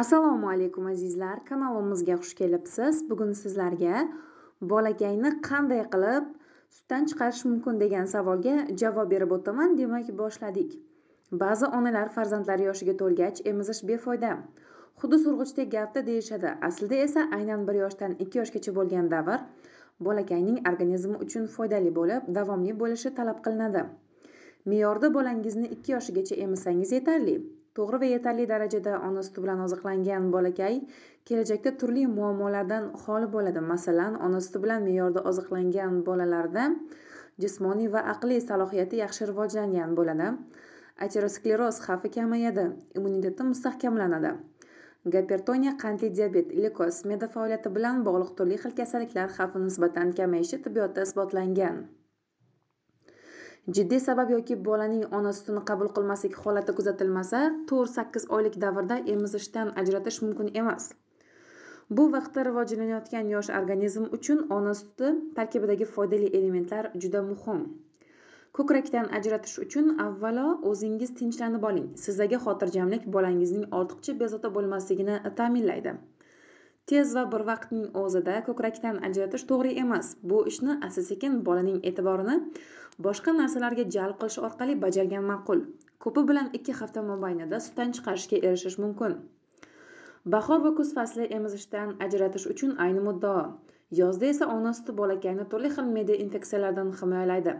assalomu alaykum azizlar kanalimizga xush kelibsiz bugun sizlarga bolakayni qanday qilib sutdan chiqarish mumkin degan savolga javob berib o'taman demak boshladik ba'zi onalar farzandlari yoshiga to'lgach emizish befoyda xuddi surg'ichdek gapda deyishadi aslida esa aynan bir yoshdan ikki yoshgacha bo'lgan davr bolakayning organizmi uchun foydali bo'lib davomli bo'lishi talab qilinadi me'yorda bolangizni ikki yoshigacha emizsangiz yetarli to'g'ri va yetarli darajada ona suti bilan oziqlangan bolakay kelajakda turli muammolardan xoli bo'ladi masalan ona suti bilan me'yorda oziqlangan bolalarda jismoniy va aqliy salohiyati yaxshi rivojlangan bo'ladi ateroskleroz xavfi kamayadi immuniteti mustahkamlanadi gipertoniya qandli diabet lekos me'da faoliyati bilan bog'liq turli xil kasalliklar xavfi nisbatan kamayishi tibbiyotda isbotlangan jiddiy sabab yoki bolaning ona sutini qabul qilmaslik holati kuzatilmasa to'rt sakkiz oylik davrda emizishdan ajratish mumkin emas bu vaqtda rivojlanayotgan yosh organizm uchun ona suti tarkibidagi foydali elementlar juda muhim ko'krakdan ajratish uchun avvalo o'zingiz tinchlanib oling sizdagi xotirjamlik bolangizning ortiqcha bezovta bo'lmasligini ta'minlaydi tez va bir vaqtning o'zida ko'krakdan ajratish to'g'ri emas bu ishni asta sekin bolaning e'tiborini boshqa narsalarga jalb qilish orqali bajargan ma'qul ko'pi bilan ikki hafta mobaynida sutdan chiqarishga erishish mumkin bahor va kuz fasli emizishdan ajratish uchun ayni muddao yozda esa ona suti bolakayni turli xil media infeksiyalardan himoyalaydi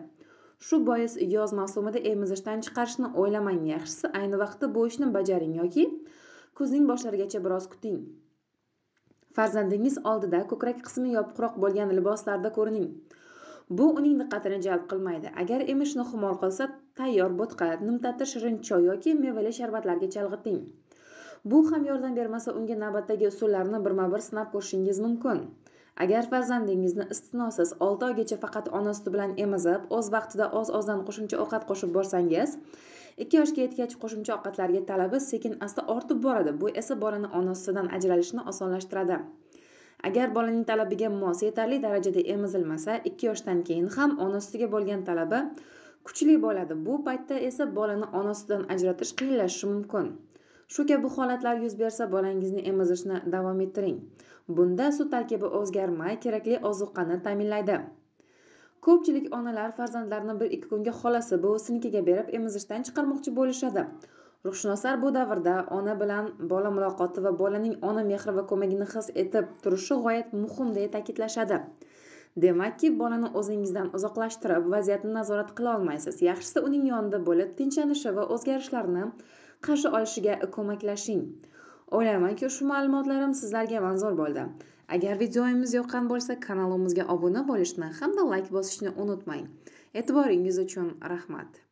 shu bois yoz mavsumida emizishdan chiqarishni o'ylamang yaxshisi ayni vaqtda bu ishni bajaring yoki kuzning boshlarigacha biroz kuting farzandingiz oldida ko'krak qismi yopiqroq bo'lgan liboslarda ko'rining bu uning diqqatini jalb qilmaydi agar emishni xumor qilsa tayyor bo'tqa nimtatta shirin choy yoki mevali sharbatlarga chalg'iting bu ham yordam bermasa unga navbatdagi usullarni birma bir sinab ko'rishingiz mumkin agar farzandingizni istisnosiz olti oygacha faqat ona suti bilan emizib o'z vaqtida oz ozdan qo'shimcha ovqat qo'shib borsangiz ikki yoshga yetgach qo'shimcha ovqatlarga talabi sekin asta ortib boradi bu esa bolani onasidan ajralishni osonlashtiradi agar bolaning talabiga mos yetarli darajada emizilmasa ikki yoshdan keyin ham ona sutiga bo'lgan talabi kuchli bo'ladi bu paytda esa bolani onasidan ajratish qiyinlashishi mumkin shu kabi holatlar yuz bersa bolangizni emizishni davom ettiring bunda sut tarkibi o'zgarmay kerakli ozuqani ta'minlaydi ko'pchilik onalar farzandlarini bir ikki kunga xolasi buvisinikiga berib emizishdan chiqarmoqchi bo'lishadi ruhshunoslar bu davrda ona bilan bola muloqoti va bolaning ona mehri va ko'magini his etib turishi g'oyat muhim deya ta'kidlashadi demakki bolani o'zingizdan uzoqlashtirib vaziyatni nazorat qila olmaysiz yaxshisi uning yonida bo'lib tinchlanishi va o'zgarishlarni qarshi olishiga ko'maklashing o'ylaymanki ushbu ma'lumotlarim sizlarga manzur bo'ldi agar videomiz yoqqan bo'lsa kanalimizga obuna bo'lishni hamda layk bosishni unutmang e'tiboringiz uchun rahmat